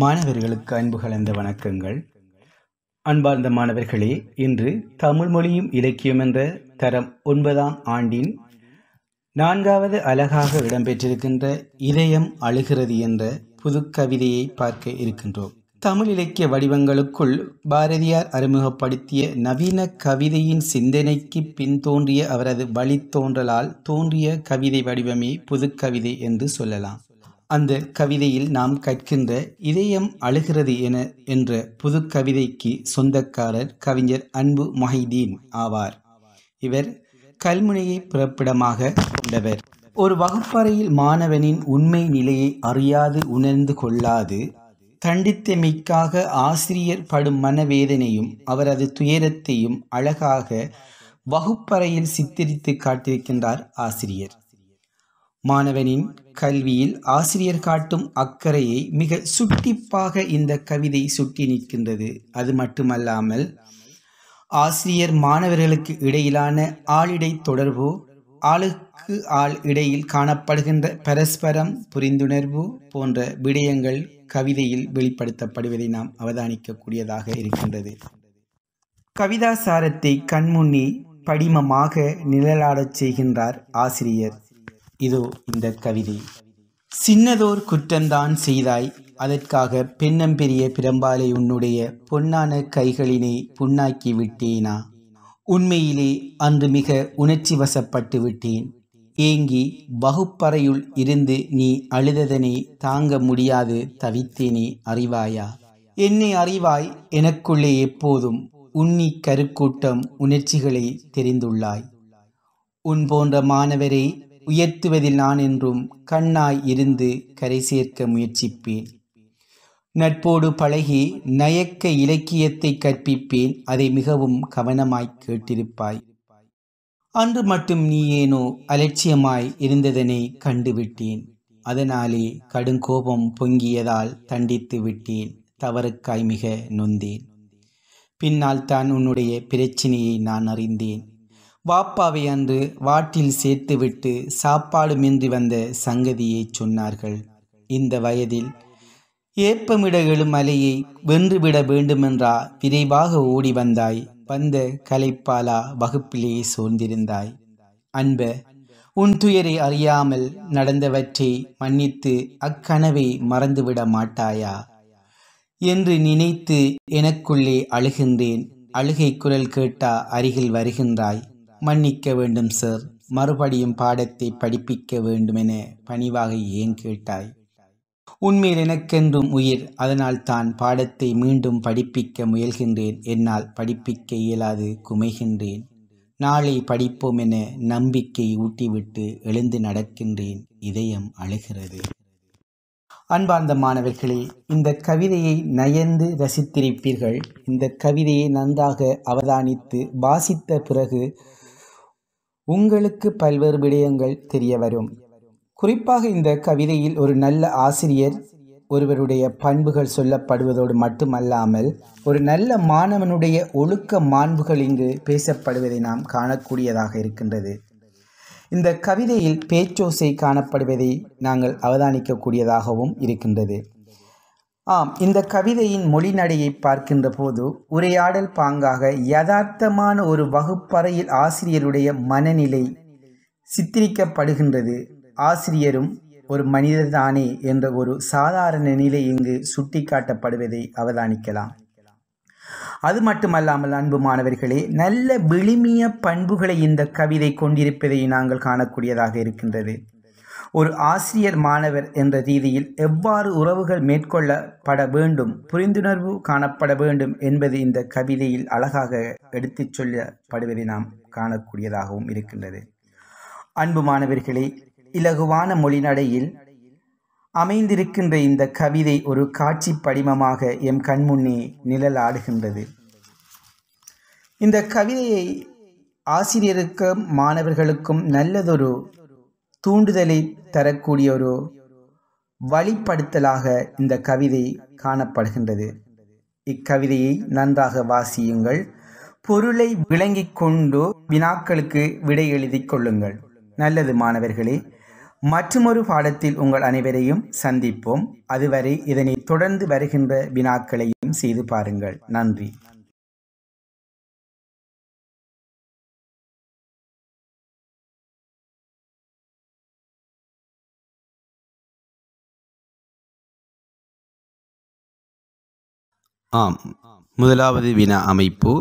மாணவர்களுக்கு அன்பு கலந்த வணக்கங்கள் அன்பார்ந்த மாணவர்களே இன்று தமிழ் மொழியும் இலக்கியம் என்ற தரம் ஒன்பதாம் ஆண்டின் நான்காவது அழகாக இடம்பெற்றிருக்கின்ற இதயம் அழுகிறது என்ற புது கவிதையை பார்க்க இருக்கின்றோம் தமிழ் இலக்கிய வடிவங்களுக்குள் பாரதியார் அறிமுகப்படுத்திய நவீன கவிதையின் சிந்தனைக்கு பின்தோன்றிய அவரது வழித்தோன்றலால் தோன்றிய கவிதை வடிவமே புதுக்கவிதை என்று சொல்லலாம் அந்த கவிதையில் நாம் கற்கின்ற இதயம் அழுகிறது என என்ற புது கவிதைக்கு சொந்தக்காரர் கவிஞர் அன்பு மொஹிதீன் ஆவார் இவர் கல்முனையை பிறப்பிடமாக கொண்டவர் ஒரு வகுப்பறையில் மாணவனின் உண்மை நிலையை அறியாது உணர்ந்து கொள்ளாது தண்டித்தமைக்காக ஆசிரியர் படும் மனவேதனையும் அவரது துயரத்தையும் அழகாக வகுப்பறையில் சித்தரித்து காட்டியிருக்கின்றார் ஆசிரியர் மாணவனின் கல்வியில் ஆசிரியர் காட்டும் அக்கறையை மிக சுட்டிப்பாக இந்த கவிதை சுட்டி நிற்கின்றது அது மட்டுமல்லாமல் ஆசிரியர் மாணவர்களுக்கு இடையிலான ஆளிடை தொடர்பு ஆளுக்கு ஆள் இடையில் காணப்படுகின்ற பரஸ்பரம் புரிந்துணர்வு போன்ற விடயங்கள் கவிதையில் வெளிப்படுத்தப்படுவதை நாம் அவதானிக்கக்கூடியதாக இருக்கின்றது கவிதாசாரத்தை கண்முன்னே படிமமாக நிழலாடச் செய்கின்றார் ஆசிரியர் இதோ இந்த கவிதை சின்னதோர் குற்றந்தான் செய்தாய் அதற்காக பெண்ணம்பெரிய பிரம்பாலை உன்னுடைய பொன்னான கைகளினை புண்ணாக்கி விட்டேனா உண்மையிலே அன்று மிக உணர்ச்சி வசப்பட்டு விட்டேன் ஏங்கி வகுப்பறையுள் இருந்து நீ அழுததனை தாங்க முடியாது தவித்தேனே அறிவாயா என்னை அறிவாய் எனக்குள்ளே எப்போதும் உன்னி கருக்கூட்டம் உணர்ச்சிகளை தெரிந்துள்ளாய் உன் போன்ற மாணவரை உயர்த்துவதில் நான் என்றும் கண்ணாய் இருந்து கரை சேர்க்க முயற்சிப்பேன் நட்போடு பழகி நயக்க இலக்கியத்தை கற்பிப்பேன் அதை மிகவும் கவனமாய் கேட்டிருப்பாய் அன்று மட்டும் நீ ஏனோ அலட்சியமாய் இருந்ததனை கண்டுவிட்டேன் அதனாலே கடுங்கோபம் பொங்கியதால் தண்டித்து விட்டேன் தவறுக்காய் மிக நொந்தேன் பின்னால் தான் உன்னுடைய பிரச்சனையை நான் அறிந்தேன் வாப்பாவை அன்று வாட்டில் சேர்த்துவிட்டு சாப்பாடுமின்றி வந்த சங்கதியை சொன்னார்கள் இந்த வயதில் ஏப்பமிட எழும் அலையை வென்றுவிட வேண்டுமென்றா விரைவாக ஓடி வந்தாய் வந்த கலைப்பாலா வகுப்பிலேயே சோர்ந்திருந்தாய் அன்ப உன் துயரை அறியாமல் நடந்தவற்றை மன்னித்து அக்கனவை மறந்துவிட மாட்டாயா என்று நினைத்து எனக்குள்ளே அழுகின்றேன் அழுகை குரல் கேட்டா அருகில் வருகின்றாய் மன்னிக்க வேண்டும் சார் மறுபடியும் பாடத்தை படிப்பிக்க வேண்டும் என பணிவாக ஏன் கேட்டாய் உண்மையில் எனக்கென்றும் உயிர் அதனால் தான் பாடத்தை மீண்டும் படிப்பிக்க முயல்கின்றேன் என்னால் படிப்பிக்க இயலாது குமைகின்றேன் நாளை படிப்போம் என நம்பிக்கை ஊட்டிவிட்டு எழுந்து நடக்கின்றேன் இதயம் அழுகிறது அன்பார்ந்த மாணவர்களே இந்த கவிதையை நயந்து ரசித்திருப்பீர்கள் இந்த கவிதையை நன்றாக அவதானித்து வாசித்த பிறகு உங்களுக்கு பல்வேறு விடயங்கள் தெரிய வரும் குறிப்பாக இந்த கவிதையில் ஒரு நல்ல ஆசிரியர் ஒருவருடைய பண்புகள் சொல்லப்படுவதோடு மட்டுமல்லாமல் ஒரு நல்ல மாணவனுடைய ஒழுக்க மாண்புகள் இங்கு பேசப்படுவதை நாம் காணக்கூடியதாக இருக்கின்றது இந்த கவிதையில் பேச்சோசை காணப்படுவதை நாங்கள் அவதானிக்கக்கூடியதாகவும் இருக்கின்றது ஆம் இந்த கவிதையின் மொழிநடையை பார்க்கின்ற போது உரையாடல் பாங்காக யதார்த்தமான ஒரு வகுப்பறையில் ஆசிரியருடைய மனநிலை சித்திரிக்கப்படுகின்றது ஆசிரியரும் ஒரு மனிதர்தானே என்ற ஒரு சாதாரண நிலை இங்கு சுட்டிக்காட்டப்படுவதை அவதானிக்கலாம் அது மட்டுமல்லாமல் அன்பு மாணவர்களே நல்ல விளிமிய பண்புகளை இந்த கவிதை கொண்டிருப்பதை நாங்கள் காணக்கூடியதாக இருக்கின்றது ஒரு ஆசிரியர் மாணவர் என்ற ரீதியில் எவ்வாறு உறவுகள் மேற்கொள்ளப்பட வேண்டும் புரிந்துணர்வு காணப்பட வேண்டும் என்பது இந்த கவிதையில் அழகாக எடுத்துச் சொல்லப்படுவதை நாம் காணக்கூடியதாகவும் இருக்கின்றது அன்பு மாணவர்களே இலகுவான மொழிநடையில் அமைந்திருக்கின்ற இந்த கவிதை ஒரு காட்சி படிமமாக எம் கண்முன்னே நிழலாடுகின்றது இந்த கவிதையை ஆசிரியருக்கும் மாணவர்களுக்கும் நல்லதொரு தூண்டுதலை தரக்கூடிய ஒரு வழிப்படுத்தலாக இந்த கவிதை காணப்படுகின்றது இக்கவிதையை நன்றாக வாசியுங்கள் பொருளை விளங்கிக் கொண்டு வினாக்களுக்கு விடை எழுதி கொள்ளுங்கள் நல்லது மாணவர்களே மற்றொரு பாடத்தில் உங்கள் அனைவரையும் சந்திப்போம் அதுவரை இதனை தொடர்ந்து வருகின்ற வினாக்களையும் செய்து பாருங்கள் நன்றி ஆம் முதலாவது வினா அமைப்பு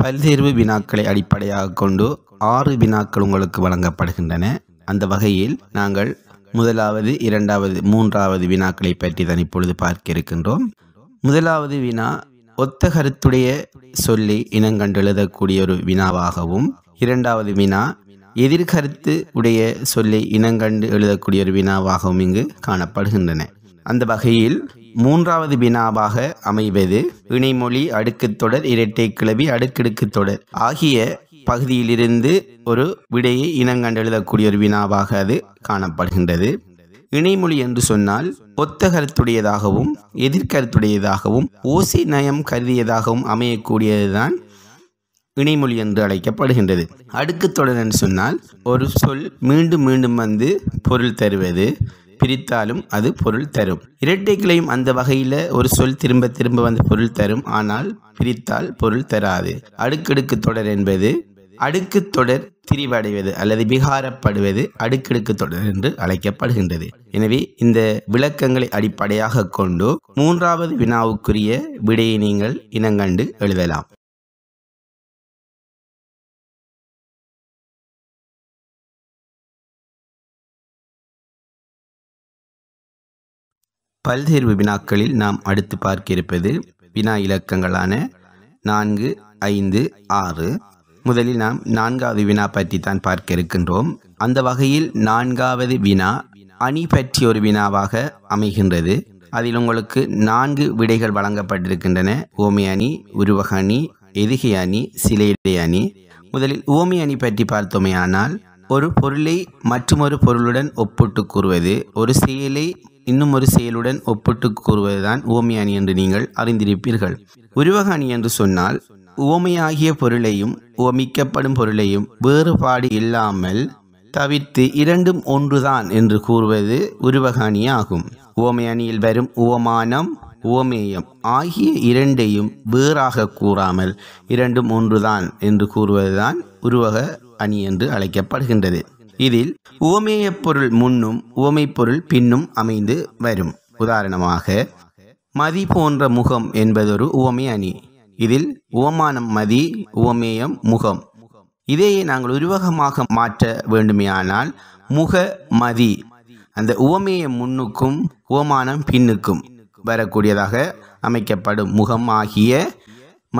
பல்தேர்வு வினாக்களை அடிப்படையாக கொண்டு ஆறு வினாக்கள் உங்களுக்கு வழங்கப்படுகின்றன அந்த வகையில் நாங்கள் முதலாவது இரண்டாவது மூன்றாவது வினாக்களை பற்றி தான் இப்பொழுது பார்க்க இருக்கின்றோம் முதலாவது வினா ஒத்த கருத்துடைய சொல்லி இனங்கண்டு எழுதக்கூடிய ஒரு வினாவாகவும் இரண்டாவது வினா எதிர்கருத்து உடைய சொல்லி இனங்கண்டு எழுதக்கூடிய ஒரு வினாவாகவும் இங்கு காணப்படுகின்றன அந்த வகையில் மூன்றாவது வினாவாக அமைவது இணைமொழி தொடர் இரட்டை கிளவி அடுக்கடுக்கு தொடர் ஆகிய பகுதியிலிருந்து ஒரு விடையை இனங்கண்டெழுதக்கூடிய ஒரு வினாவாக அது காணப்படுகின்றது இணைமொழி என்று சொன்னால் ஒத்த கருத்துடையதாகவும் எதிர்கருத்துடையதாகவும் ஓசி நயம் கருதியதாகவும் அமையக்கூடியதுதான் இணைமொழி என்று அழைக்கப்படுகின்றது அடுக்கு தொடர் என்று சொன்னால் ஒரு சொல் மீண்டும் மீண்டும் வந்து பொருள் தருவது பிரித்தாலும் அது பொருள் தரும் இரட்டை கிளையும் அந்த வகையில் ஒரு சொல் திரும்ப திரும்ப வந்து பொருள் தரும் ஆனால் பிரித்தால் பொருள் தராது அடுக்கடுக்கு தொடர் என்பது அடுக்கு தொடர் திரிவடைவது அல்லது விகாரப்படுவது அடுக்கடுக்கு தொடர் என்று அழைக்கப்படுகின்றது எனவே இந்த விளக்கங்களை அடிப்படையாக கொண்டு மூன்றாவது வினாவுக்குரிய விடையை நீங்கள் இனங்கண்டு எழுதலாம் பல்தேர்வு வினாக்களில் நாம் அடுத்து பார்க்க இருப்பது வினா இலக்கங்களான நான்கு ஐந்து ஆறு முதலில் நாம் நான்காவது வினா பற்றி தான் பார்க்க இருக்கின்றோம் அந்த வகையில் நான்காவது வினா அணி பற்றி ஒரு வினாவாக அமைகின்றது அதில் உங்களுக்கு நான்கு விடைகள் வழங்கப்பட்டிருக்கின்றன ஓமை அணி உருவக அணி எதுகை அணி சிலையிடை அணி முதலில் ஓமை அணி பற்றி பார்த்தோமே ஆனால் ஒரு பொருளை மற்றொரு பொருளுடன் ஒப்பிட்டு கூறுவது ஒரு செயலை இன்னும் ஒரு செயலுடன் ஒப்பிட்டு கூறுவதுதான் ஓமை அணி என்று நீங்கள் அறிந்திருப்பீர்கள் உருவக அணி என்று சொன்னால் ஓமையாகிய பொருளையும் ஓமிக்கப்படும் பொருளையும் வேறுபாடு இல்லாமல் தவிர்த்து இரண்டும் ஒன்றுதான் என்று கூறுவது உருவக அணி ஆகும் ஓமை அணியில் வரும் ஓமானம் ஓமேயம் ஆகிய இரண்டையும் வேறாக கூறாமல் இரண்டும் ஒன்றுதான் என்று கூறுவதுதான் உருவக அணி என்று அழைக்கப்படுகின்றது இதில் உவமேய பொருள் முன்னும் உவமை பொருள் பின்னும் அமைந்து வரும் உதாரணமாக மதி போன்ற முகம் என்பதொரு உவமை அணி இதில் உவமானம் மதி உவமேயம் முகம் இதையே நாங்கள் உருவகமாக மாற்ற ஆனால் முக மதி அந்த உவமேய முன்னுக்கும் உவமானம் பின்னுக்கும் வரக்கூடியதாக அமைக்கப்படும் முகம் ஆகிய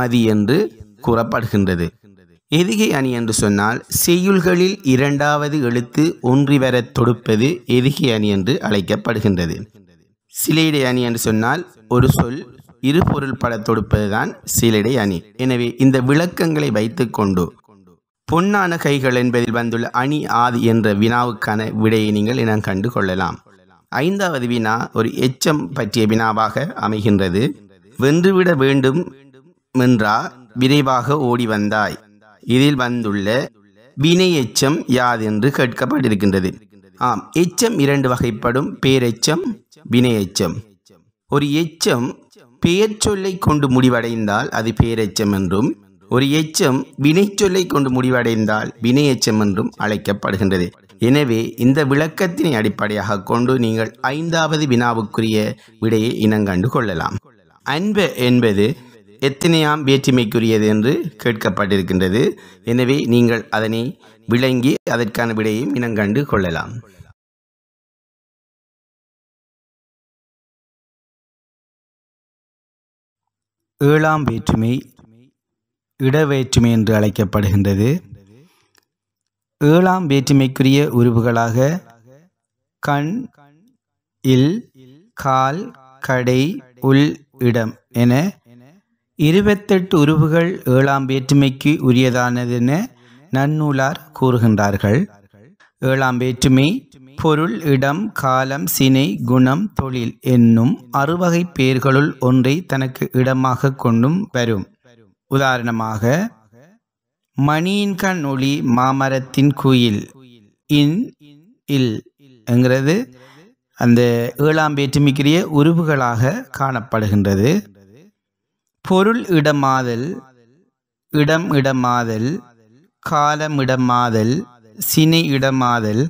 மதி என்று கூறப்படுகின்றது எதுகை அணி என்று சொன்னால் செய்யுள்களில் இரண்டாவது எழுத்து ஒன்றி வர தொடுப்பது எதுகை அணி என்று அழைக்கப்படுகின்றது சிலையிடை அணி என்று சொன்னால் ஒரு சொல் இரு பொருள் பட தொடுப்பதுதான் சிலைடை அணி எனவே இந்த விளக்கங்களை கொண்டு பொன்னான கைகள் என்பதில் வந்துள்ள அணி ஆதி என்ற வினாவுக்கான விடையை நீங்கள் இனம் கண்டு கொள்ளலாம் ஐந்தாவது வினா ஒரு எச்சம் பற்றிய வினாவாக அமைகின்றது வென்றுவிட வேண்டும் என்றா விரைவாக ஓடி வந்தாய் இதில் வந்துள்ள வினை எச்சம் யாதென்று கேட்கப்பட்டிருக்கின்றது ஆம் எச்சம் இரண்டு வகைப்படும் பேரெச்சம் வினை எச்சம் ஒரு எச்சம் பெயர் சொல்லை கொண்டு முடிவடைந்தால் அது பேரெச்சம் என்றும் ஒரு எச்சம் வினைச்சொல்லை கொண்டு முடிவடைந்தால் வினை எச்சம் என்றும் அழைக்கப்படுகின்றது எனவே இந்த விளக்கத்தினை அடிப்படையாக கொண்டு நீங்கள் ஐந்தாவது வினாவுக்குரிய விடையை இனங்கண்டு கொள்ளலாம் அன்பு என்பது எத்தனையாம் வேற்றுமைக்குரியது என்று கேட்கப்பட்டிருக்கின்றது எனவே நீங்கள் அதனை விளங்கி அதற்கான விடையும் இனங்கண்டு கொள்ளலாம் ஏழாம் வேற்றுமை இடவேற்றுமை என்று அழைக்கப்படுகின்றது ஏழாம் வேற்றுமைக்குரிய கண் கண் இல் கால் கடை உள் இடம் என இருபத்தெட்டு உருவுகள் ஏழாம் வேற்றுமைக்கு உரியதானதென நன்னூலார் கூறுகின்றார்கள் ஏழாம் வேற்றுமை பொருள் இடம் காலம் சினை குணம் தொழில் என்னும் அறுவகை பெயர்களுள் ஒன்றை தனக்கு இடமாக கொண்டும் வரும் உதாரணமாக மணியின் கண் ஒளி மாமரத்தின் குயில் இன் இல் என்கிறது அந்த ஏழாம் வேற்றுமைக்குரிய உருவுகளாக காணப்படுகின்றது பொருள் இடமாதல் இடம் இடமாதல் காலம் இடமாதல் சினை இடமாதல்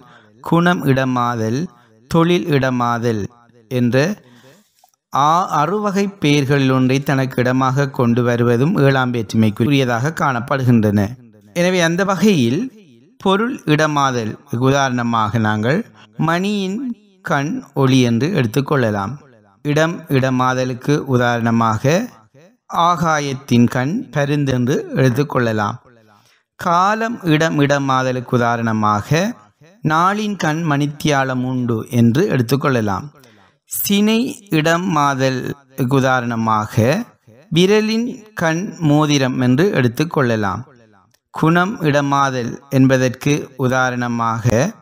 குணம் இடமாதல் தொழில் இடமாதல் என்ற ஆ அறுவகை பெயர்களில் ஒன்றை தனக்கு இடமாக கொண்டு வருவதும் ஏழாம் வேற்றுமைக்குரியதாக காணப்படுகின்றன எனவே அந்த வகையில் பொருள் இடமாதல் உதாரணமாக நாங்கள் மணியின் கண் ஒளி என்று எடுத்துக்கொள்ளலாம் இடம் இடமாதலுக்கு உதாரணமாக ஆகாயத்தின் கண் பருந்தென்று எடுத்துக்கொள்ளலாம் காலம் இடம் இடமாதலுக்கு உதாரணமாக நாளின் கண் மணித்தியாலம் உண்டு என்று எடுத்துக்கொள்ளலாம் சினை இடம் மாதல் உதாரணமாக விரலின் கண் மோதிரம் என்று எடுத்துக்கொள்ளலாம் குணம் இடமாதல் என்பதற்கு உதாரணமாக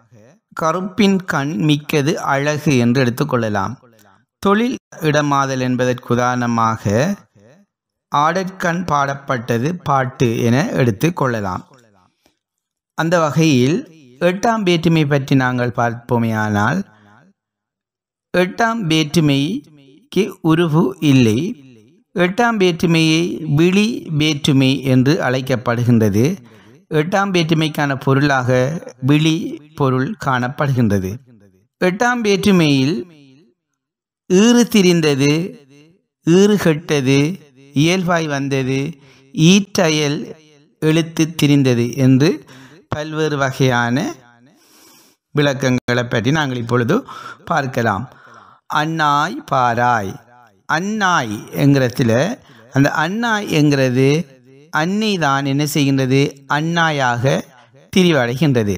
கருப்பின் கண் மிக்கது அழகு என்று எடுத்துக்கொள்ளலாம் தொழில் இடமாதல் என்பதற்கு உதாரணமாக ஆடற்கண் பாடப்பட்டது பாட்டு என எடுத்து கொள்ளலாம் அந்த வகையில் எட்டாம் வேற்றுமை பற்றி நாங்கள் பார்ப்போமேயானால் எட்டாம் வேற்றுமைக்கு உருவு இல்லை எட்டாம் வேற்றுமையை விழி வேற்றுமை என்று அழைக்கப்படுகின்றது எட்டாம் வேற்றுமைக்கான பொருளாக விழி பொருள் காணப்படுகின்றது எட்டாம் வேற்றுமையில் ஈறு திரிந்தது ஈறு கெட்டது இயல்பாய் வந்தது ஈட்டயல் எழுத்து திரிந்தது என்று பல்வேறு வகையான விளக்கங்களை பற்றி நாங்கள் இப்பொழுது பார்க்கலாம் அண்ணாய் பாராய் அண்ணாய் என்கிறத்தில் அந்த அண்ணாய் என்கிறது அன்னை தான் என்ன செய்கின்றது அண்ணாயாக திரிவடைகின்றது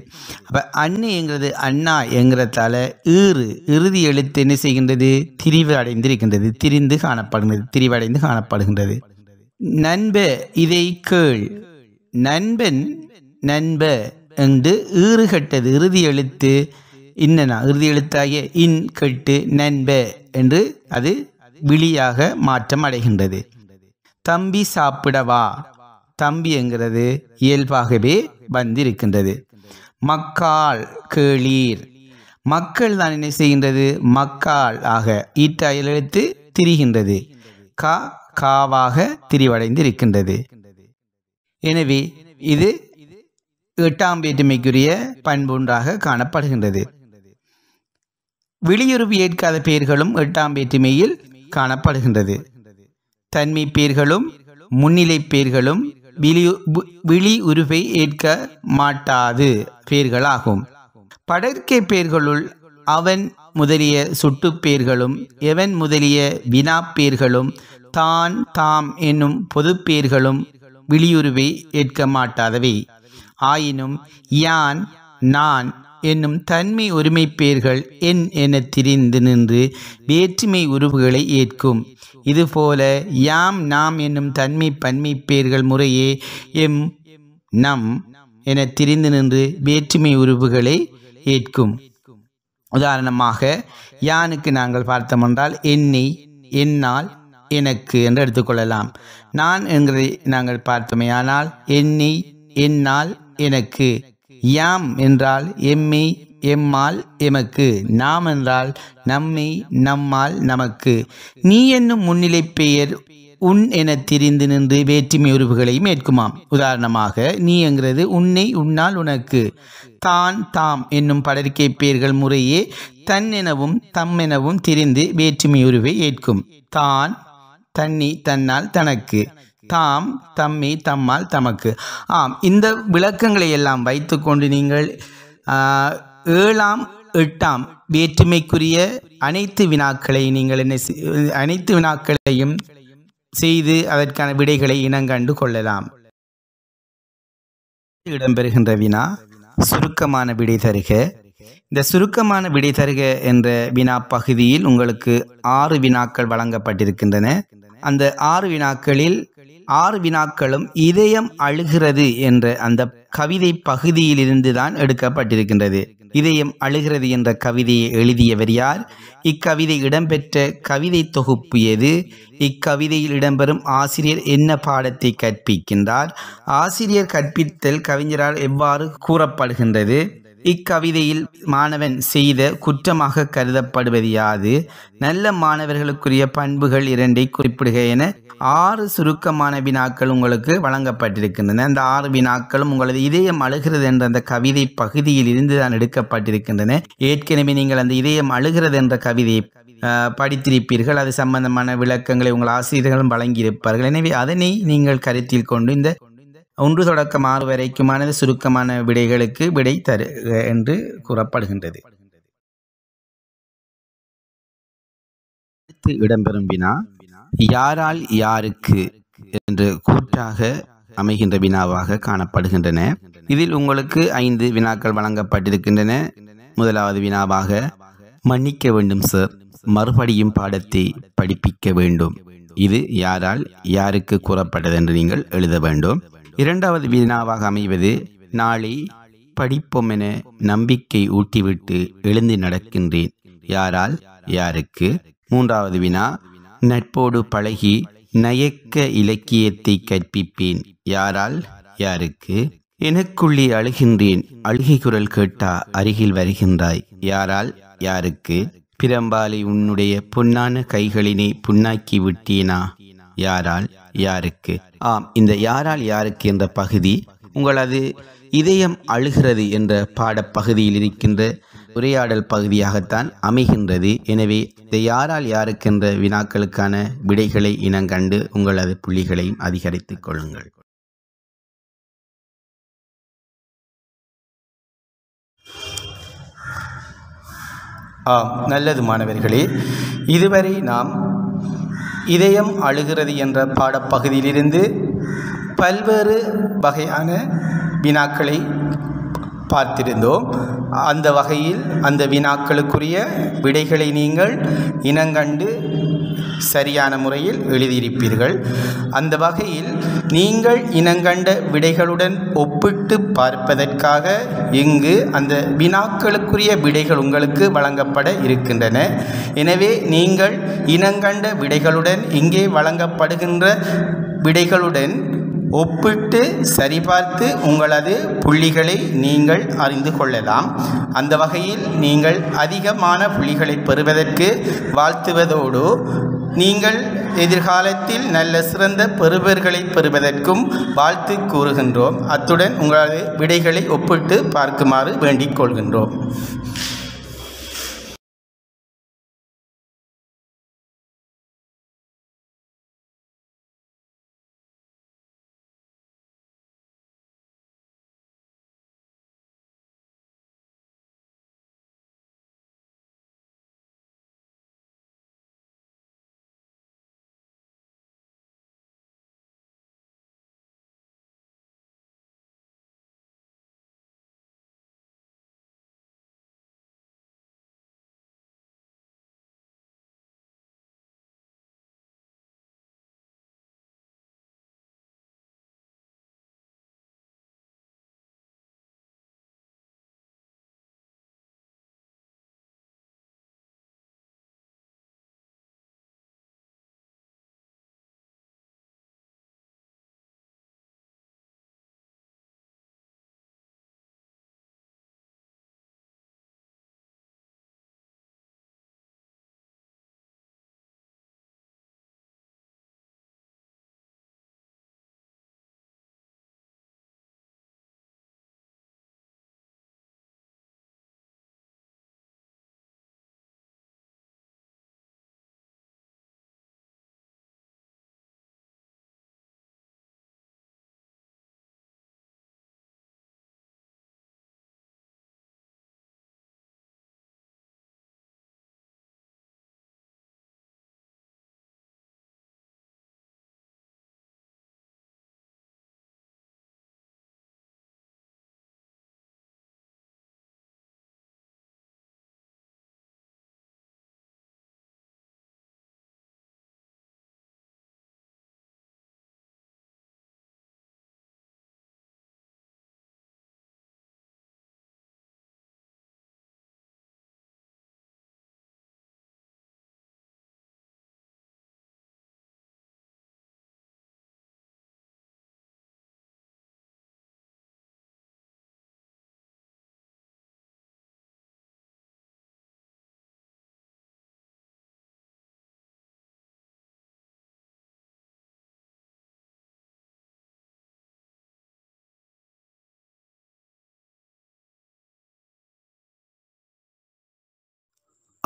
அப்போ அன்னு என்கிறது அண்ணா என்கிறதால ஈறு இறுதி எழுத்து என்ன செய்கின்றது திரிவு அடைந்திருக்கின்றது திரிந்து காணப்படுகின்றது திரிவடைந்து காணப்படுகின்றது நண்ப இதை கேள் நண்பன் நண்ப என்று ஈறு கட்டது இறுதி எழுத்து இன்னா இறுதி எழுத்தாகிய இன் கெட்டு நண்ப என்று அது விழியாக மாற்றம் அடைகின்றது தம்பி சாப்பிடவா தம்பி என்கிறது இயல்பாகவே வந்திருக்கின்றது மக்கால் கேளீர் மக்கள் தான் என்ன செய்கின்றது மக்கால் ஆக ஈட்டா எழுத்து திரிகின்றது கா காவாக திரிவடைந்து இருக்கின்றது எனவே இது எட்டாம் வேற்றுமைக்குரிய பண்பொன்றாக காணப்படுகின்றது வெளியுறவு ஏற்காத பெயர்களும் எட்டாம் வேற்றுமையில் காணப்படுகின்றது தன்மை பெயர்களும் முன்னிலை பெயர்களும் விழி விழி உருவை ஏற்க மாட்டாது பேர்களாகும் படற்கை பேர்களுள் அவன் முதலிய சுட்டுப்பேர்களும் எவன் முதலிய வினாப்பேர்களும் தான் தாம் என்னும் பொதுப்பேர்களும் விழியுருவை ஏற்க மாட்டாதவை ஆயினும் யான் நான் என்னும் தன்மை ஒருமைப்பேர்கள் என் என திரிந்து நின்று வேற்றுமை உருவுகளை ஏற்கும் இதுபோல யாம் நாம் என்னும் தன்மை பன்மைப்பேர்கள் முறையே எம் நம் என திரிந்து நின்று வேற்றுமை உருவுகளை ஏற்கும் உதாரணமாக யானுக்கு நாங்கள் பார்த்தோம் என்றால் என்னை என்னால் எனக்கு என்று எடுத்துக்கொள்ளலாம் நான் என்கிறதை நாங்கள் பார்த்தோமே ஆனால் என்னை என்னால் எனக்கு யாம் என்றால் எம்மை எம்மால் எமக்கு நாம் என்றால் நம்மை நம்மால் நமக்கு நீ என்னும் முன்னிலை பெயர் உன் என திரிந்து நின்று வேற்றுமை உறுப்புகளை மேற்குமாம் உதாரணமாக நீ என்கிறது உன்னை உன்னால் உனக்கு தான் தாம் என்னும் படற்கை பெயர்கள் முறையே தன் எனவும் தம் எனவும் திரிந்து வேற்றுமை உருவை ஏற்கும் தான் தன்னி தன்னால் தனக்கு தாம் தம்மி தம்மால் தமக்கு ஆம் இந்த விளக்கங்களை எல்லாம் வைத்துக்கொண்டு நீங்கள் ஏழாம் எட்டாம் வேற்றுமைக்குரிய அனைத்து வினாக்களை நீங்கள் என்ன அனைத்து வினாக்களையும் செய்து அதற்கான விடைகளை இனங்கண்டு கொள்ளலாம் இடம்பெறுகின்ற வினா சுருக்கமான விடை தருக இந்த சுருக்கமான விடை தருக என்ற வினா பகுதியில் உங்களுக்கு ஆறு வினாக்கள் வழங்கப்பட்டிருக்கின்றன அந்த ஆறு வினாக்களில் ஆறு வினாக்களும் இதயம் அழுகிறது என்ற அந்த கவிதை பகுதியிலிருந்து தான் எடுக்கப்பட்டிருக்கின்றது இதயம் அழுகிறது என்ற கவிதையை எழுதியவர் யார் இக்கவிதை இடம்பெற்ற கவிதை தொகுப்பு எது இக்கவிதையில் இடம்பெறும் ஆசிரியர் என்ன பாடத்தை கற்பிக்கின்றார் ஆசிரியர் கற்பித்தல் கவிஞரால் எவ்வாறு கூறப்படுகின்றது இக்கவிதையில் மாணவன் செய்த குற்றமாக கருதப்படுவது யாது நல்ல மாணவர்களுக்குரிய பண்புகள் இரண்டை குறிப்பிடுக என ஆறு சுருக்கமான வினாக்கள் உங்களுக்கு வழங்கப்பட்டிருக்கின்றன அந்த ஆறு வினாக்களும் உங்களது இதயம் அழுகிறது என்ற அந்த கவிதை பகுதியில் இருந்து தான் எடுக்கப்பட்டிருக்கின்றன ஏற்கனவே நீங்கள் அந்த இதயம் அழுகிறது என்ற கவிதையை படித்திருப்பீர்கள் அது சம்பந்தமான விளக்கங்களை உங்கள் ஆசிரியர்களும் வழங்கியிருப்பார்கள் எனவே அதனை நீங்கள் கருத்தில் கொண்டு இந்த ஒன்று தொடக்கம் ஆறு வரைக்குமானது சுருக்கமான விடைகளுக்கு விடை தரு என்று கூறப்படுகின்றது அடுத்து இடம்பெறும் வினா யாரால் யாருக்கு என்று கூற்றாக அமைகின்ற வினாவாக காணப்படுகின்றன இதில் உங்களுக்கு ஐந்து வினாக்கள் வழங்கப்பட்டிருக்கின்றன முதலாவது வினாவாக மன்னிக்க வேண்டும் சார் மறுபடியும் பாடத்தை படிப்பிக்க வேண்டும் இது யாரால் யாருக்கு கூறப்பட்டது என்று நீங்கள் எழுத வேண்டும் இரண்டாவது வினாவாக அமைவது நாளை படிப்போம் என நம்பிக்கை ஊட்டிவிட்டு எழுந்து நடக்கின்றேன் யாரால் யாருக்கு மூன்றாவது வினா நட்போடு பழகி நயக்க இலக்கியத்தை கற்பிப்பேன் யாரால் யாருக்கு எனக்குள்ளே அழுகின்றேன் அழுகை குரல் கேட்டா அருகில் வருகின்றாய் யாரால் யாருக்கு பிரம்பாலை உன்னுடைய பொன்னான கைகளினை புண்ணாக்கி விட்டேனா யாரால் யாருக்கு ஆம் இந்த யாரால் யாருக்கு என்ற பகுதி உங்களது இதயம் அழுகிறது என்ற பாடப்பகுதியில் இருக்கின்ற உரையாடல் பகுதியாகத்தான் அமைகின்றது எனவே இந்த யாரால் யாருக்கு என்ற வினாக்களுக்கான விடைகளை இனங்கண்டு உங்களது புள்ளிகளையும் அதிகரித்துக் கொள்ளுங்கள் ஆ நல்லது மாணவர்களே இதுவரை நாம் இதயம் அழுகிறது என்ற பாடப்பகுதியிலிருந்து பல்வேறு வகையான வினாக்களை பார்த்திருந்தோம் அந்த வகையில் அந்த வினாக்களுக்குரிய விடைகளை நீங்கள் இனங்கண்டு சரியான முறையில் எழுதியிருப்பீர்கள் அந்த வகையில் நீங்கள் இனங்கண்ட விடைகளுடன் ஒப்பிட்டு பார்ப்பதற்காக இங்கு அந்த வினாக்களுக்குரிய விடைகள் உங்களுக்கு வழங்கப்பட இருக்கின்றன எனவே நீங்கள் இனங்கண்ட விடைகளுடன் இங்கே வழங்கப்படுகின்ற விடைகளுடன் ஒப்பிட்டு சரிபார்த்து உங்களது புள்ளிகளை நீங்கள் அறிந்து கொள்ளலாம் அந்த வகையில் நீங்கள் அதிகமான புள்ளிகளை பெறுவதற்கு வாழ்த்துவதோடு நீங்கள் எதிர்காலத்தில் நல்ல சிறந்த பெறுபர்களை பெறுவதற்கும் வாழ்த்து கூறுகின்றோம் அத்துடன் உங்களது விடைகளை ஒப்பிட்டு பார்க்குமாறு வேண்டிக் கொள்கின்றோம்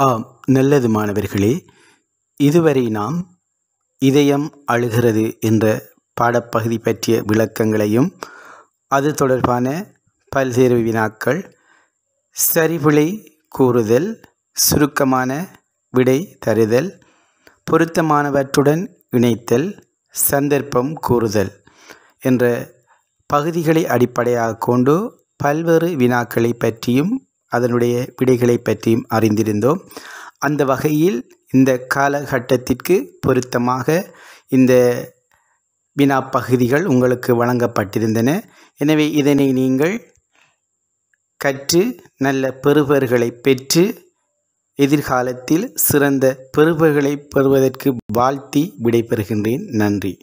ஆம் நல்லது மாணவர்களே இதுவரை நாம் இதயம் அழுகிறது என்ற பாடப்பகுதி பற்றிய விளக்கங்களையும் அது தொடர்பான பல்வேறு வினாக்கள் சரிவிளை கூறுதல் சுருக்கமான விடை தருதல் பொருத்தமானவற்றுடன் இணைத்தல் சந்தர்ப்பம் கூறுதல் என்ற பகுதிகளை அடிப்படையாக கொண்டு பல்வேறு வினாக்களை பற்றியும் அதனுடைய விடைகளை பற்றியும் அறிந்திருந்தோம் அந்த வகையில் இந்த காலகட்டத்திற்கு பொருத்தமாக இந்த வினா பகுதிகள் உங்களுக்கு வழங்கப்பட்டிருந்தன எனவே இதனை நீங்கள் கற்று நல்ல பெறுபவர்களை பெற்று எதிர்காலத்தில் சிறந்த பெறுபவர்களை பெறுவதற்கு வாழ்த்தி விடைபெறுகின்றேன் நன்றி